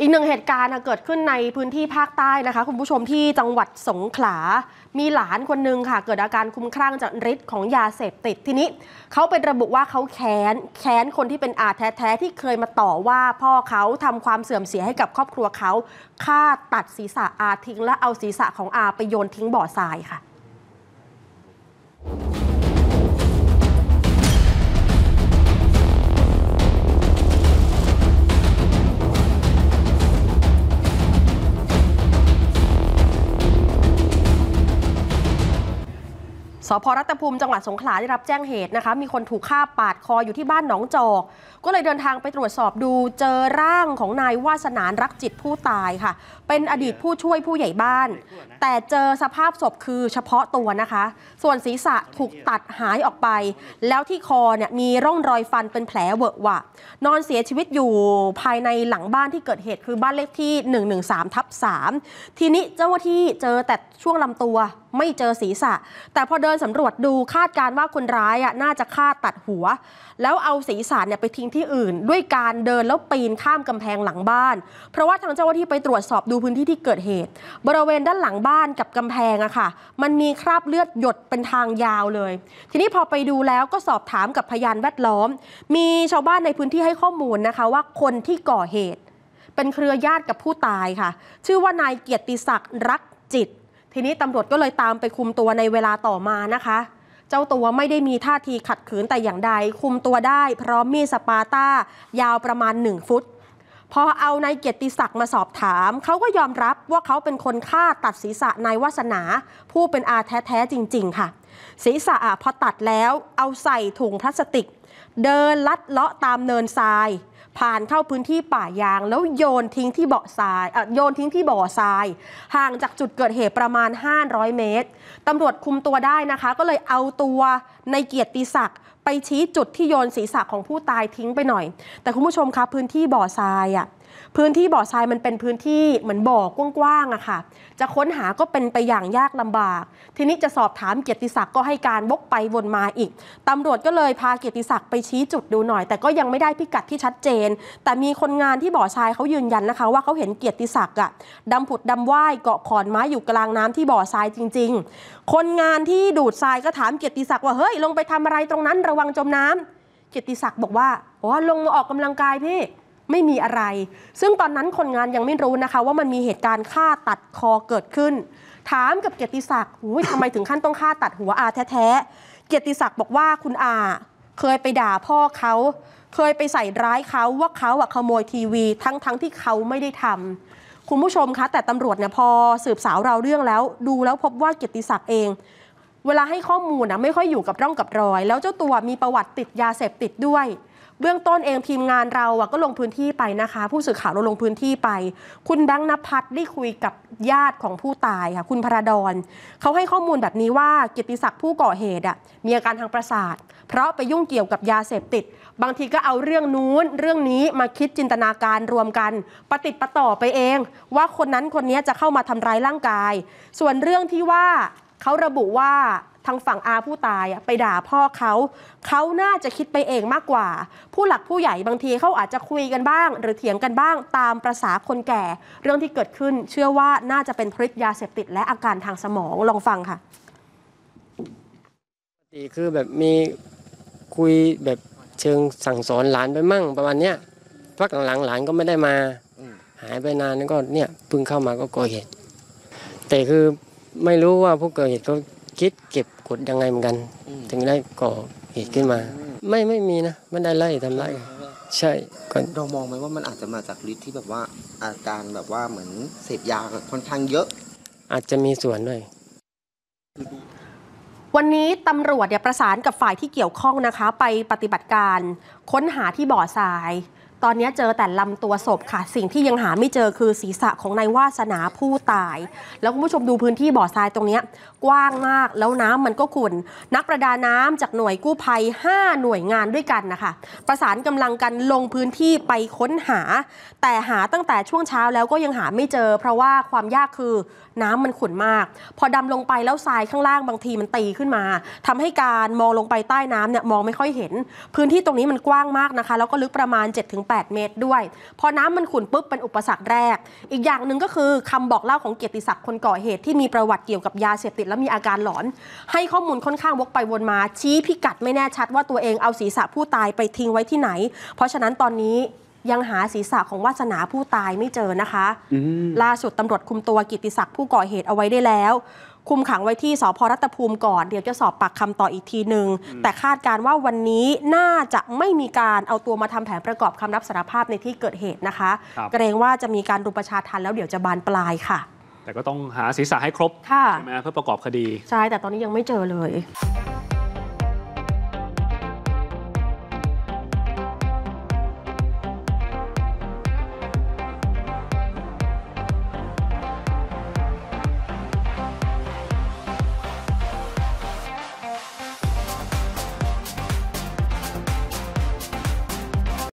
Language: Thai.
อีกหนึ่งเหตุการณ์เกิดขึ้นในพื้นที่ภาคใต้นะคะ คุณผู้ชมที่จังหวัดสงขลา มีหลานคนหนึ่งค่ะ เกิดอาการคุ้มครั่งจากฤทธิ์ของยาเสพติดทีนี้เขาเป็นระบุว่าเขาแค้นแค้นคนที่เป็นอาแท้ๆที่เคยมาต่อว่า พ่อเขาทำความเสื่อมเสียให้กับครอบครัวเขาฆ่าตัดศีรษะอาทิ้ง และเอาศีรษะของอาไปโยนทิ้งบ่อทรายค่ะสพรัตภูมิจังหวัดสงขลาได้รับแจ้งเหตุนะคะมีคนถูกฆ่าปาดคออยู่ที่บ้านหนองจอก ก็เลยเดินทางไปตรวจสอบดูเจอร่างของนายวาสนานรักจิตผู้ตายค่ะ เป็นอดีตผู้ช่วยผู้ใหญ่บ้าน แต่เจอสภาพศพคือเฉพาะตัวนะคะ ส่วนศีรษะถูกตัดหายออกไป แล้วที่คอเนี่ยมีร่องรอยฟันเป็นแผลเวอะหวะนอนเสียชีวิตอยู่ภายในหลังบ้านที่เกิดเหตุคือบ้านเลขที่113ทับ3ทีนี้เจ้าหน้าที่เจอแต่ช่วงลำตัวไม่เจอศีรษะ แต่พอเดินสำรวจดูคาดการว่าคนร้าย น่าจะฆ่าตัดหัว แล้วเอาศีรษะเนี่ยไปทิ้งที่อื่น ด้วยการเดินแล้วปีนข้ามกำแพงหลังบ้าน เพราะว่าทางเจ้าหน้าที่ไปตรวจสอบดูพื้นที่ที่เกิดเหตุ บริเวณด้านหลังบ้านกับกำแพงอะค่ะ มันมีคราบเลือดหยดเป็นทางยาวเลย ทีนี้พอไปดูแล้วก็สอบถามกับพยานแวดล้อม มีชาวบ้านในพื้นที่ให้ข้อมูลนะคะว่าคนที่ก่อเหตุ เป็นเครือญาติกับผู้ตายค่ะ ชื่อว่านายเกียรติศักดิ์รักจิตทีนี้ตำรวจก็เลยตามไปคุมตัวในเวลาต่อมานะคะ เจ้าตัวไม่ได้มีท่าทีขัดขืนแต่อย่างใด คุมตัวได้พร้อมมีดสปาต้ายาวประมาณ 1 ฟุต พอเอานายเกียรติศักดิ์มาสอบถาม เขาก็ยอมรับว่าเขาเป็นคนฆ่าตัดศีรษะนายวาสนา ผู้เป็นอาแท้ๆ จริงๆ ค่ะ ศีรษะพอตัดแล้วเอาใส่ถุงพลาสติกเดินลัดเลาะตามเนินทราย ผ่านเข้าพื้นที่ป่ายางแล้วโยนทิ้งที่เบาะทรายโยนทิ้งที่บ่อทราย ห่างจากจุดเกิดเหตุประมาณ 500 เมตรตำรวจคุมตัวได้นะคะ ก็เลยเอาตัวในเกียรติศักดิ์ไปชี้จุดที่โยนศีรษะของผู้ตายทิ้งไปหน่อย แต่คุณผู้ชมคะพื้นที่บ่อทรายอะ่ะพื้นที่บ่อทรายมันเป็นพื้นที่เหมือนบ่อกว้างๆอะค่ะจะค้นหาก็เป็นไปอย่างยากลำบาก ทีนี้จะสอบถามเกียรติศักดิ์ก็ให้การบกไปวนมาอีก ตำรวจก็เลยพาเกียรติศักดิ์ไปชี้จุดดูหน่อย แต่ก็ยังไม่ได้พิกัดที่ชัดเจน แต่มีคนงานที่บ่อทรายเขายืนยันนะคะ ว่าเขาเห็นเกียรติศักดิ์อะดำผุดดำว่ายเกาะขอนไม้อยู่กลางน้ำที่บ่อทรายจริง ๆ คนงานที่ดูดทรายก็ถามเกียรติศักดิ์ว่าเฮ้ยลงไปทำอะไรตรงนั้นระวังจมน้ำ เกียรติศักดิ์บอกว่าอ๋อลงมาออกกำลังกายพี่ไม่มีอะไร ซึ่งตอนนั้นคนงานยังไม่รู้นะคะ ว่ามันมีเหตุการณ์ฆ่าตัดคอเกิดขึ้น ถามกับเกียรติศักดิ์ทำไมถึงขั้นต้องฆ่าตัดหัวอาแท้ๆ เกียรติศักดิ์บอกว่าคุณอาเคยไปด่าพ่อเขา เคยไปใส่ร้ายเขาว่าเขาอะขโมยทีวี ทั้งๆทที่เขาไม่ได้ทำ คุณผู้ชมคะ แต่ตำรวจเนี่ยพอสืบสาวเราเรื่องแล้ว ดูแล้วพบว่าเกียรติศักดิ์เองเวลาให้ข้อมูลนะไม่ค่อยอยู่กับร่องกับรอย แล้วเจ้าตัวมีประวัติติดยาเสพติดด้วยเบื้องต้นเองทีมงานเราก็ลงพื้นที่ไปนะคะ ผู้สื่อข่าวเราลงพื้นที่ไป คุณแบงค์นภัทรได้คุยกับญาติของผู้ตายค่ะคุณพระดอนเขาให้ข้อมูลแบบนี้ว่า กิติศักดิ์ผู้ก่อเหตุอ่ะมีอาการทางประสาท เพราะไปยุ่งเกี่ยวกับยาเสพติด บางทีก็เอาเรื่องนู้นเรื่องนี้มาคิดจินตนาการรวมกันประติดประต่อไปเอง ว่าคนนั้นคนนี้จะเข้ามาทำร้ายร่างกาย ส่วนเรื่องที่ว่าเขาระบุว่าทางฝั่งอาผู้ตายไปด่าพ่อเขา เขาน่าจะคิดไปเองมากกว่า ผู้หลักผู้ใหญ่บางทีเขาอาจจะคุยกันบ้าง หรือเถียงกันบ้างตามประษาคนแก่ เรื่องที่เกิดขึ้น เชื่อว่าน่าจะเป็นพิษยาเสพติดและอาการทางสมองลองฟังค่ะปกติคือแบบมีคุยแบบเชิงสั่งสอนหลานไปมั่ง ประมาณเนี้ยพักหลังหลานก็ไม่ได้มาหายไปนานแล้วก็เนี่ยพึ่งเข้ามาก็ก่อเหตุแต่คือไม่รู้ว่าผู้ก่อเหตุเขาคิดเก็บกดยังไงเหมือนกัน ถึงได้ก่อเหตุขึ้นมา ไม่ไม่มีนะไม่ได้ไล่ทำไล่ใช่เรามองไหมว่ามันอาจจะมาจากฤทธิ์ที่แบบว่าอาการแบบว่าเหมือนเสพยาค่อนข้างเยอะ อาจจะมีส่วนด้วย วันนี้ตำรวจเนี่ยประสานกับฝ่ายที่เกี่ยวข้องนะคะไปปฏิบัติการค้นหาที่บ่อทรายตอนนี้เจอแต่ลำตัวศพค่ะสิ่งที่ยังหาไม่เจอคือศีรษะของนายวาสนาผู้ตาย แล้วคุณผู้ชมดูพื้นที่บ่อทรายตรงนี้กว้างมากแล้วน้ำมันก็ขุ่น นักประดาน้ำจากหน่วยกู้ภัย 5 หน่วยงานด้วยกันนะคะประสานกำลังกันลงพื้นที่ไปค้นหา แต่หาตั้งแต่ช่วงเช้าแล้วก็ยังหาไม่เจอ เพราะว่าความยากคือน้ำมันขุ่นมาก พอดำลงไปแล้วทรายข้างล่างบางทีมันตีขึ้นมาทำให้การมองลงไปใต้น้ำเนี่ยมองไม่ค่อยเห็น พื้นที่ตรงนี้มันกว้างมากนะคะ แล้วก็ลึกประมาณ7-8 8เมตรด้วย พอน้ำมันขุ่นปุ๊บเป็นอุปสรรคแรก อีกอย่างหนึ่งก็คือคำบอกเล่าของเกียรติศักดิ์คนก่อเหตุที่มีประวัติเกี่ยวกับยาเสพติดและมีอาการหลอน ให้ข้อมูลค่อนข้างวกไปวนมา ชี้พิกัดไม่แน่ชัดว่าตัวเองเอาศีรษะผู้ตายไปทิ้งไว้ที่ไหน เพราะฉะนั้นตอนนี้ยังหาศีรษะของวาสนาผู้ตายไม่เจอนะคะล่าสุดตำรวจคุมตัวกิติศักดิ์ผู้ก่อเหตุเอาไว้ได้แล้วคุมขังไว้ที่สพรัตภูมิก่อน เดี๋ยวจะสอบปากคำต่ออีกทีหนึ่งแต่คาดการว่าวันนี้น่าจะไม่มีการเอาตัวมาทำแผนประกอบคำรับสารภาพในที่เกิดเหตุนะคะ เกรงว่าจะมีการรุมประชาทันแล้วเดี๋ยวจะบานปลายค่ะ แต่ก็ต้องหาศีรษะให้ครบ ใช่ไหมเพื่อประกอบคดี ใช่ แต่ตอนนี้ยังไม่เจอเลย